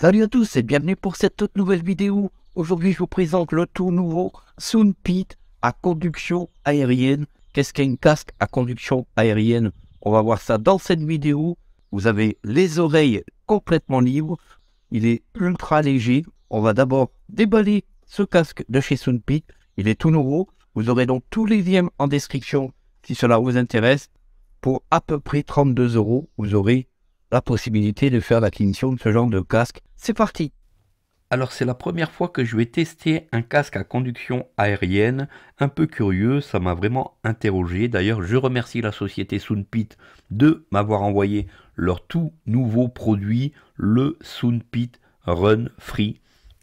Salut à tous et bienvenue pour cette toute nouvelle vidéo. Aujourd'hui, je vous présente le tout nouveau Soonpit à conduction aérienne. Qu'est-ce qu'un casque à conduction aérienne On va voir ça dans cette vidéo. Vous avez les oreilles complètement libres. Il est ultra léger. On va d'abord déballer ce casque de chez Soonpit. Il est tout nouveau. Vous aurez donc tous les liens en description si cela vous intéresse. Pour à peu près 32 euros, vous aurez la possibilité de faire la clinique de ce genre de casque. C'est parti alors c'est la première fois que je vais tester un casque à conduction aérienne, un peu curieux, ça m'a vraiment interrogé. D'ailleurs je remercie la société Soonpit de m'avoir envoyé leur tout nouveau produit, le Soonpit Run Free,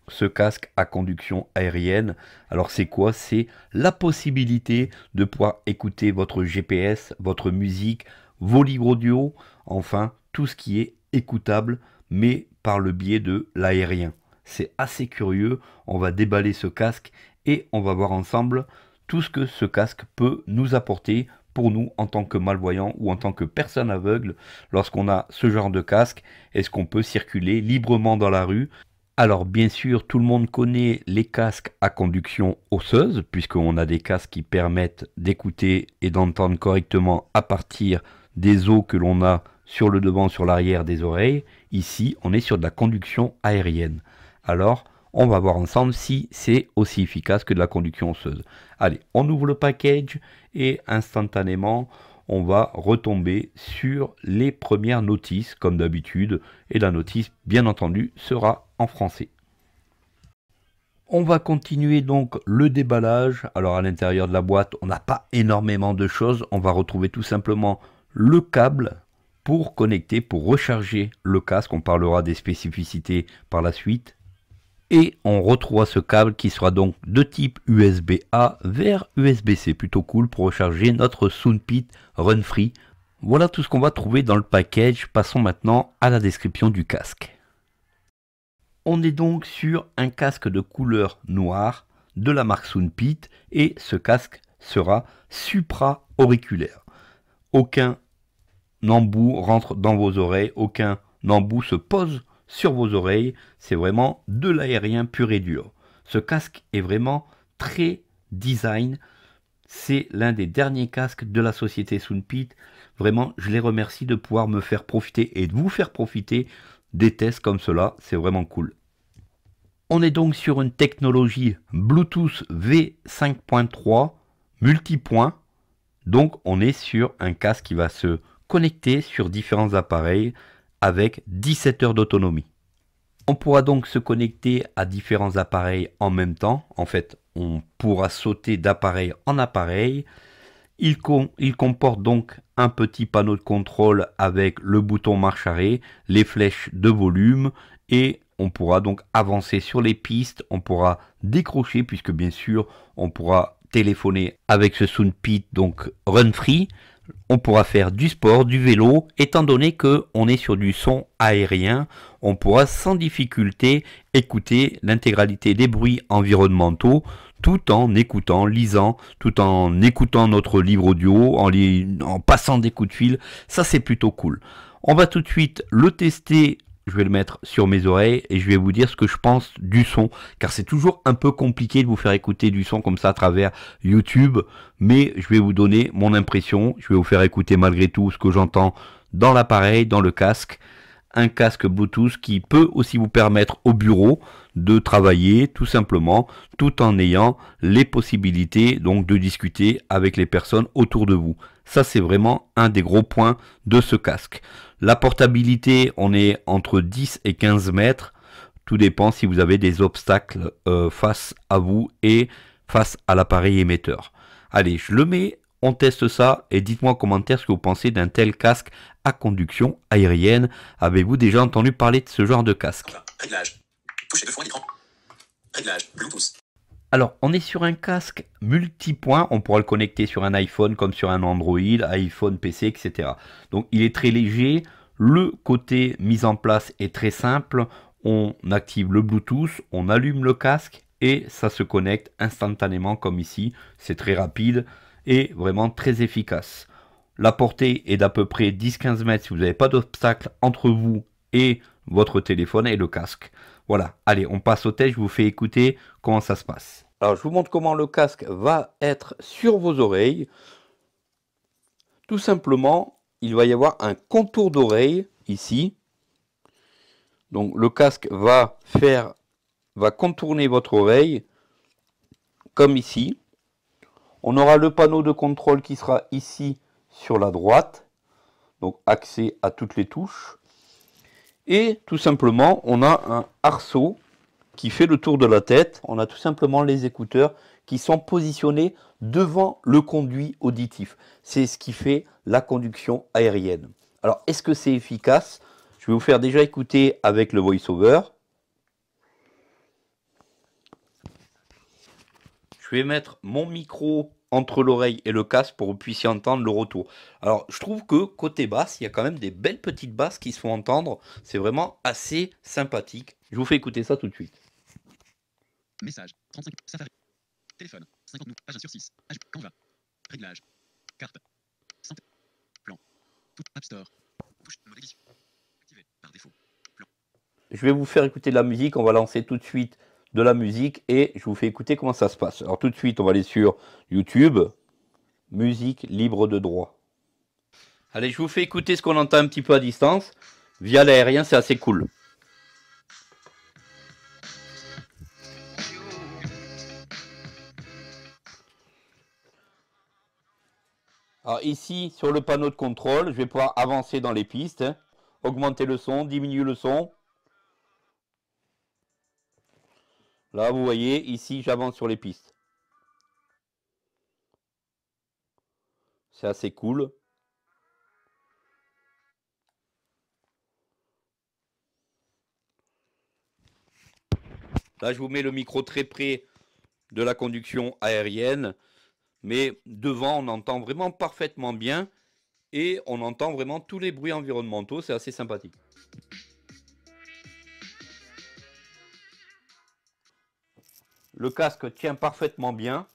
ce casque à conduction aérienne. Alors c'est quoi C'est la possibilité de pouvoir écouter votre GPS, votre musique, vos livres audio, enfin tout ce qui est écoutable, mais par le biais de l'aérien. C'est assez curieux, on va déballer ce casque et on va voir ensemble tout ce que ce casque peut nous apporter pour nous en tant que malvoyants ou en tant que personne aveugle lorsqu'on a ce genre de casque Est-ce qu'on peut circuler librement dans la rue alors bien sûr, tout le monde connaît les casques à conduction osseuse, puisqu'on a des casques qui permettent d'écouter et d'entendre correctement à partir des os que l'on a sur le devant, sur l'arrière des oreilles. Ici, on est sur de la conduction aérienne. Alors, on va voir ensemble si c'est aussi efficace que de la conduction osseuse. Allez, on ouvre le package et instantanément, on va retomber sur les premières notices, comme d'habitude. Et la notice, bien entendu, sera en français. On va continuer donc le déballage. Alors à l'intérieur de la boîte, on n'a pas énormément de choses. On va retrouver tout simplement le câble pour connecter, pour recharger le casque. On parlera des spécificités par la suite. Et on retrouvera ce câble qui sera donc de type USB-A vers USB-C. Plutôt cool pour recharger notre Soundpit Run Free. Voilà tout ce qu'on va trouver dans le package. Passons maintenant à la description du casque. On est donc sur un casque de couleur noire de la marque Soundpit et ce casque sera supra-auriculaire. Aucun embout rentre dans vos oreilles, aucun embout se pose sur vos oreilles, c'est vraiment de l'aérien pur et dur. Ce casque est vraiment très design, c'est l'un des derniers casques de la société Soundpit. Vraiment, je les remercie de pouvoir me faire profiter et de vous faire profiter des tests comme cela, c'est vraiment cool. On est donc sur une technologie Bluetooth V5.3 multipoint, donc on est sur un casque qui va se connecté sur différents appareils avec 17 heures d'autonomie. On pourra donc se connecter à différents appareils en même temps. En fait, on pourra sauter d'appareil en appareil. Il, comporte donc un petit panneau de contrôle avec le bouton marche arrêt, les flèches de volume et on pourra donc avancer sur les pistes, on pourra décrocher puisque bien sûr on pourra téléphoner avec ce Soundpit donc run free on pourra faire du sport, du vélo, étant donné que on est sur du son aérien, on pourra sans difficulté écouter l'intégralité des bruits environnementaux tout en écoutant, lisant, tout en écoutant notre livre audio, en, en passant des coups de fil, ça c'est plutôt cool. On va tout de suite le tester je vais le mettre sur mes oreilles et je vais vous dire ce que je pense du son, car c'est toujours un peu compliqué de vous faire écouter du son comme ça à travers YouTube, mais je vais vous donner mon impression, je vais vous faire écouter malgré tout ce que j'entends dans l'appareil, dans le casque, un casque Bluetooth qui peut aussi vous permettre au bureau de travailler tout simplement tout en ayant les possibilités donc de discuter avec les personnes autour de vous. Ça c'est vraiment un des gros points de ce casque. La portabilité, on est entre 10 et 15 mètres. Tout dépend si vous avez des obstacles euh, face à vous et face à l'appareil émetteur. Allez, je le mets on teste ça et dites-moi en commentaire ce que vous pensez d'un tel casque à conduction aérienne. Avez-vous déjà entendu parler de ce genre de casque Alors, on est sur un casque multipoint, on pourra le connecter sur un iPhone comme sur un Android, iPhone, PC, etc. Donc, il est très léger, le côté mise en place est très simple, on active le Bluetooth, on allume le casque et ça se connecte instantanément comme ici, c'est très rapide, vraiment très efficace. La portée est d'à peu près 10-15 mètres si vous n'avez pas d'obstacle entre vous et votre téléphone et le casque. Voilà, allez, on passe au test, je vous fais écouter comment ça se passe. Alors, je vous montre comment le casque va être sur vos oreilles. Tout simplement, il va y avoir un contour d'oreille ici. Donc, le casque va faire, va contourner votre oreille comme ici. On aura le panneau de contrôle qui sera ici sur la droite, donc accès à toutes les touches. Et tout simplement, on a un arceau qui fait le tour de la tête. On a tout simplement les écouteurs qui sont positionnés devant le conduit auditif. C'est ce qui fait la conduction aérienne. Alors, est-ce que c'est efficace Je vais vous faire déjà écouter avec le voice-over. Je vais mettre mon micro entre l'oreille et le casque pour que vous puissiez entendre le retour. Alors je trouve que côté basse, il y a quand même des belles petites basses qui se font entendre. C'est vraiment assez sympathique. Je vous fais écouter ça tout de suite. Message Téléphone Réglage. Carte. Plan. App Store. Activé par défaut. Je vais vous faire écouter la musique, on va lancer tout de suite de la musique et je vous fais écouter comment ça se passe. Alors tout de suite, on va aller sur YouTube, musique libre de droit. Allez, je vous fais écouter ce qu'on entend un petit peu à distance. Via l'aérien, c'est assez cool. Alors ici, sur le panneau de contrôle, je vais pouvoir avancer dans les pistes, hein. augmenter le son, diminuer le son, Là, vous voyez, ici, j'avance sur les pistes. C'est assez cool. Là, je vous mets le micro très près de la conduction aérienne. Mais devant, on entend vraiment parfaitement bien. Et on entend vraiment tous les bruits environnementaux. C'est assez sympathique. Le casque tient parfaitement bien.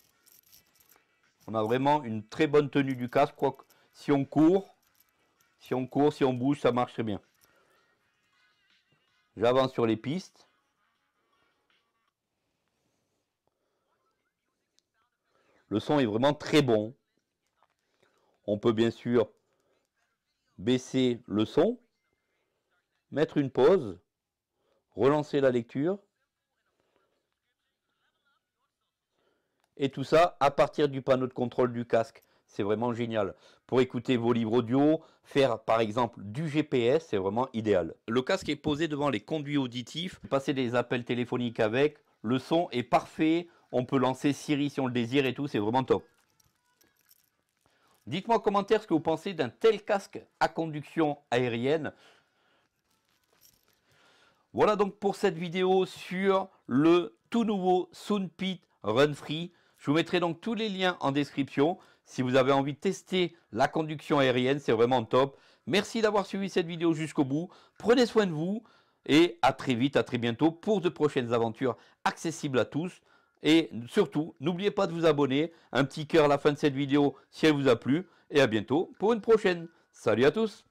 On a vraiment une très bonne tenue du casque. si on court, si on court, si on bouge, ça marche très bien. J'avance sur les pistes. Le son est vraiment très bon. On peut bien sûr baisser le son, mettre une pause, relancer la lecture et tout ça à partir du panneau de contrôle du casque. C'est vraiment génial. Pour écouter vos livres audio, faire par exemple du GPS, c'est vraiment idéal. Le casque est posé devant les conduits auditifs, passer des appels téléphoniques avec, le son est parfait, on peut lancer Siri si on le désire et tout, c'est vraiment top. Dites-moi en commentaire ce que vous pensez d'un tel casque à conduction aérienne. Voilà donc pour cette vidéo sur le tout nouveau Sunpit Run Free. Je vous mettrai donc tous les liens en description. Si vous avez envie de tester la conduction aérienne, c'est vraiment top. Merci d'avoir suivi cette vidéo jusqu'au bout. Prenez soin de vous et à très vite, à très bientôt pour de prochaines aventures accessibles à tous. Et surtout, n'oubliez pas de vous abonner, un petit cœur à la fin de cette vidéo si elle vous a plu, et à bientôt pour une prochaine. Salut à tous